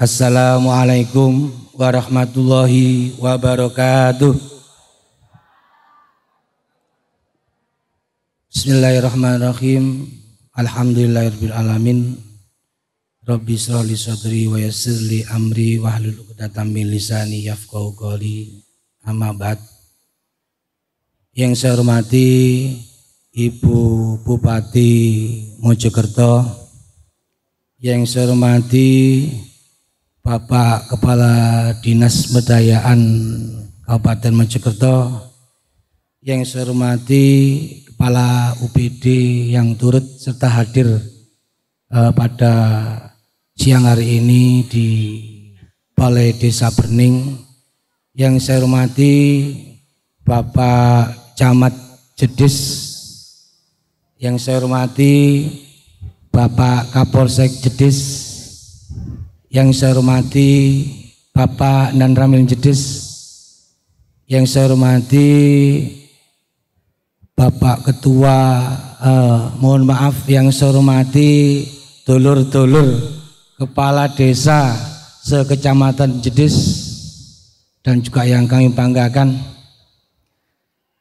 Assalamualaikum warahmatullahi wabarakatuh. Bismillahirrahmanirrahim. Alhamdulillahirabbil alamin. Rabbi sholli sadri wa yassirli amri hlul 'uqdatam min lisani yafqahu qawli. Amma ba'd. Yang saya hormati Ibu Bupati Mojokerto, yang saya hormati Bapak Kepala Dinas Pemberdayaan Kabupaten Mojokerto yang saya hormati Kepala UPD yang turut serta hadir eh, pada siang hari ini di Balai Desa Berning yang saya hormati Bapak Camat Jedis yang saya hormati Bapak Kapolsek Jedis yang saya hormati Bapak Nan Ramil Jedis, yang saya hormati Bapak Ketua, eh, mohon maaf, yang saya hormati dulur-dulur Kepala Desa sekecamatan Jedis dan juga yang kami banggakan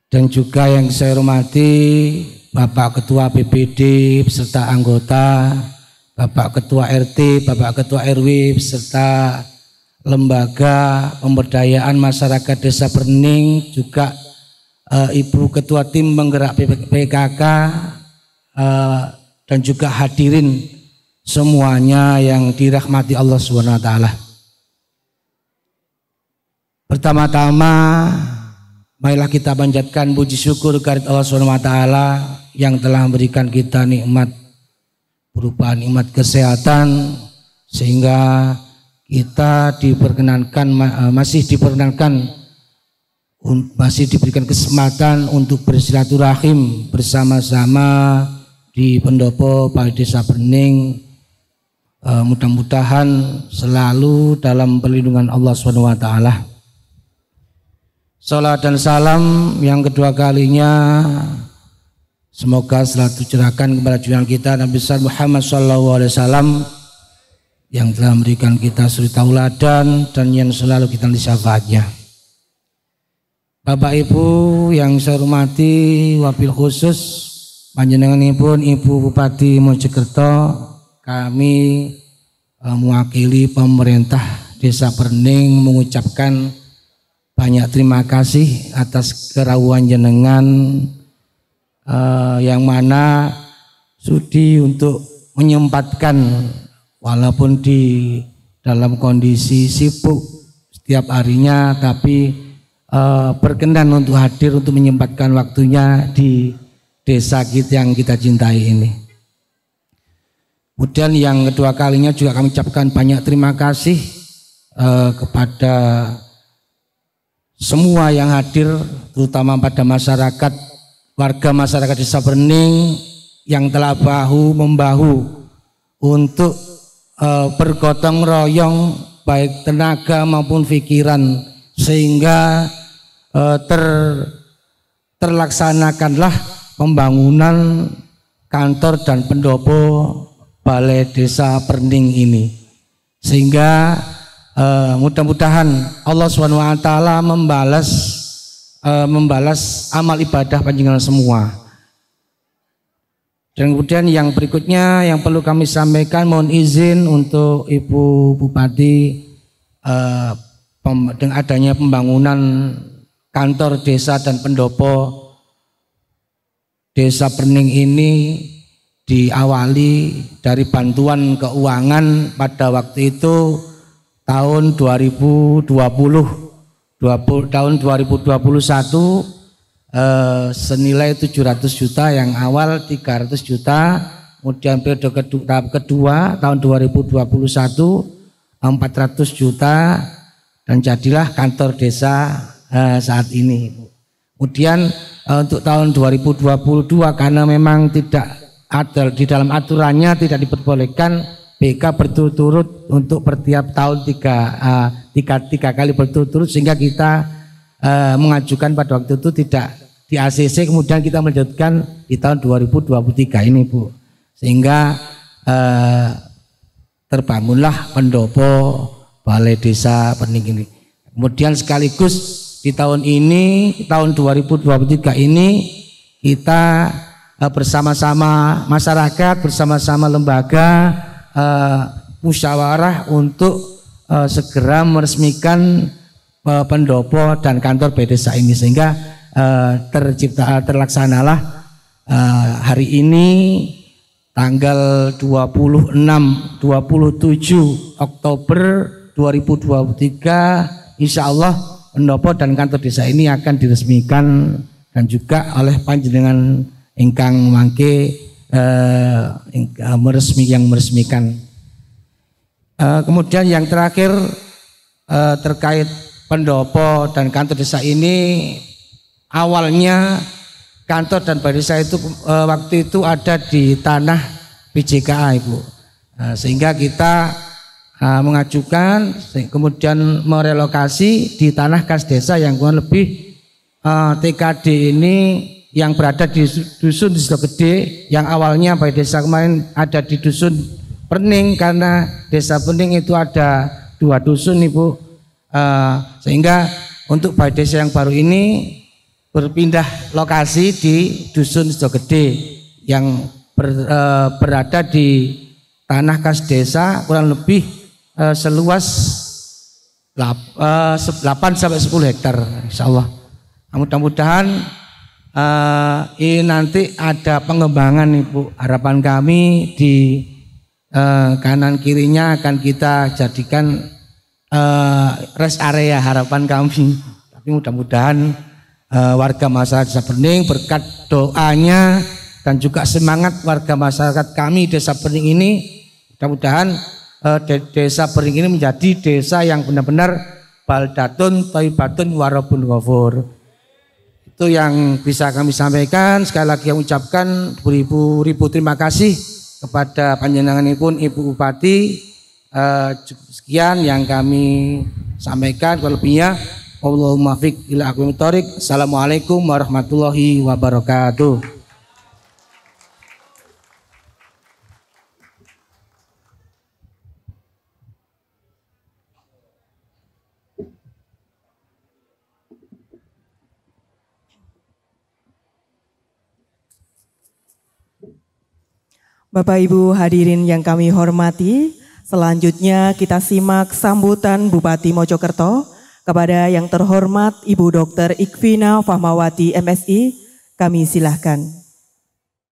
dan juga yang saya hormati Bapak Ketua BPD beserta anggota Bapak Ketua RT, Bapak Ketua RW, serta lembaga pemberdayaan masyarakat Desa Berning, juga e, Ibu Ketua Tim Menggerak PKK, e, eh, dan juga hadirin semuanya yang dirahmati Allah Swt. Pertama-tama marilah kita panjatkan puji syukur kepada Allah Swt. yang telah memberikan kita nikmat berupa nikmat kesehatan sehingga kita diperkenankan eh, masih diperkenankan masih diberikan kesempatan untuk bersilaturahim bersama-sama di pendopo Pak Desa Bening eh, mudah-mudahan selalu dalam perlindungan Allah Subhanahu wa taala. Salat dan salam yang kedua kalinya Semoga selalu curahkan kepada junjungan kita Nabi besar Muhammad Sallallahu Alaihi Wasallam yang telah memberikan kita suri tauladan dan yang selalu kita disyafaatnya. Bapak Ibu yang saya hormati wabil khusus Panjenengan Ibu Ibu Bupati Mojokerto kami eh, mewakili pemerintah Desa Perning mengucapkan banyak terima kasih atas kerawuan jenengan uh, yang mana sudi untuk menyempatkan walaupun di dalam kondisi sibuk setiap harinya tapi uh, berkenan untuk hadir untuk menyempatkan waktunya di desa kita yang kita cintai ini. Kemudian yang kedua kalinya juga kami ucapkan banyak terima kasih eh, kepada semua yang hadir, terutama pada masyarakat warga masyarakat Desa Bening yang telah bahu membahu untuk uh, bergotong royong baik tenaga maupun pikiran sehingga uh, ter terlaksanakanlah pembangunan kantor dan pendopo Balai Desa Perning ini sehingga uh, mudah-mudahan Allah SWT membalas uh, membalas amal ibadah panjenengan semua. Dan kemudian yang berikutnya yang perlu kami sampaikan mohon izin untuk Ibu Bupati uh, dengan adanya pembangunan kantor desa dan pendopo desa Pening ini diawali dari bantuan keuangan pada waktu itu tahun 2020 20, tahun 2021 eh, senilai 700 juta yang awal 300 juta kemudian periode kedua, tahap kedua tahun 2021 400 juta dan jadilah kantor desa eh, saat ini kemudian eh, untuk tahun 2022 karena memang tidak ada di dalam aturannya tidak diperbolehkan PK berturut-turut untuk setiap tahun tiga, uh, tiga, tiga kali berturut-turut sehingga kita uh, mengajukan pada waktu itu tidak di ACC kemudian kita melanjutkan di tahun 2023 ini Bu sehingga eh, terbangunlah pendopo balai desa peninggi kemudian sekaligus di tahun ini tahun 2023 ini kita eh, bersama-sama masyarakat bersama-sama lembaga Eh, musyawarah untuk uh, segera meresmikan uh, pendopo dan kantor PT ini sehingga uh, tercipta terlaksanalah uh, hari ini tanggal 26 27 Oktober 2023 insya Allah pendopo dan kantor desa ini akan diresmikan dan juga oleh panjenengan ingkang mangke uh, meresmi yang meresmikan. Uh, kemudian yang terakhir uh, terkait pendopo dan kantor desa ini awalnya kantor dan desa itu uh, waktu itu ada di tanah PJKA ibu, uh, sehingga kita uh, mengajukan kemudian merelokasi di tanah kas desa yang kurang lebih uh, TKD ini yang berada di dusun di Gede yang awalnya baik desa kemarin ada di dusun Pening karena desa Pening itu ada dua dusun Ibu uh, sehingga untuk baik desa yang baru ini berpindah lokasi di dusun Gede yang ber, uh, berada di tanah kas desa kurang lebih uh, seluas 8 sampai 10 hektar Allah mudah-mudahan uh, ini nanti ada pengembangan Ibu. Harapan kami di uh, kanan kirinya akan kita jadikan uh, rest area harapan kami. Tapi mudah-mudahan uh, warga masyarakat Desa Bening berkat doanya dan juga semangat warga masyarakat kami Desa Bening ini mudah-mudahan uh, Desa Bening ini menjadi desa yang benar-benar baldatun taibatun, warabun wafur. Itu yang bisa kami sampaikan. Sekali lagi yang ucapkan beribu-ribu terima kasih kepada panjenengan pun Ibu Bupati. Eh, sekian yang kami sampaikan kalau lebihnya. Allahumma fiqh ila Assalamualaikum warahmatullahi wabarakatuh. Bapak Ibu hadirin yang kami hormati, selanjutnya kita simak sambutan Bupati Mojokerto kepada yang terhormat Ibu Dr. Ikvina Fahmawati MSI. Kami silahkan.